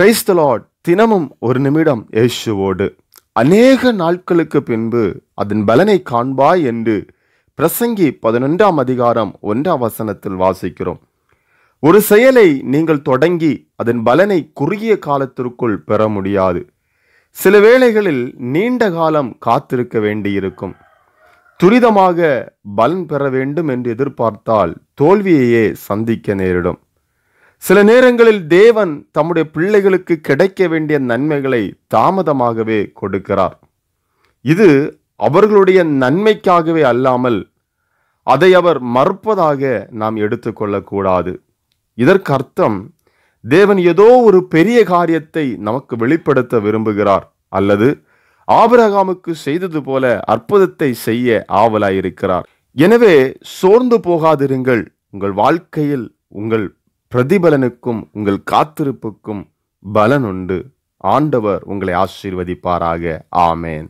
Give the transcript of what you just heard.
price தினமும் ஒரு நிமிடம் ஏசுவோடு அநேக நாட்களுக்கு பின்பு அதன் பலனை காண்பாய் என்று பிரசங்கி பதினொன்றாம் அதிகாரம் ஒன்றாம் வசனத்தில் வாசிக்கிறோம் ஒரு செயலை நீங்கள் தொடங்கி அதன் பலனை குறுகிய காலத்திற்குள் பெற முடியாது சில வேளைகளில் நீண்ட காலம் காத்திருக்க வேண்டியிருக்கும் துரிதமாக பலன் பெற வேண்டும் என்று எதிர்பார்த்தால் தோல்வியையே சந்திக்க நேரிடும் சில நேரங்களில் தேவன் தம்முடைய பிள்ளைகளுக்கு கிடைக்க வேண்டிய நன்மைகளை தாமதமாகவே கொடுக்கிறார் இது அவர்களுடைய நன்மைக்காகவே அல்லாமல் அதை அவர் மறுப்பதாக நாம் எடுத்துக்கொள்ளக்கூடாது இதற்கு அர்த்தம் தேவன் ஏதோ ஒரு பெரிய காரியத்தை நமக்கு வெளிப்படுத்த விரும்புகிறார் அல்லது ஆபரகாமுக்கு செய்தது போல அற்புதத்தை செய்ய ஆவலாயிருக்கிறார் எனவே சோர்ந்து போகாதிருங்கள் உங்கள் வாழ்க்கையில் உங்கள் பிரதிபலனுக்கும் உங்கள் காத்திருப்புக்கும் பலன் உண்டு ஆண்டவர் உங்களை ஆசீர்வதிப்பாராக ஆமேன்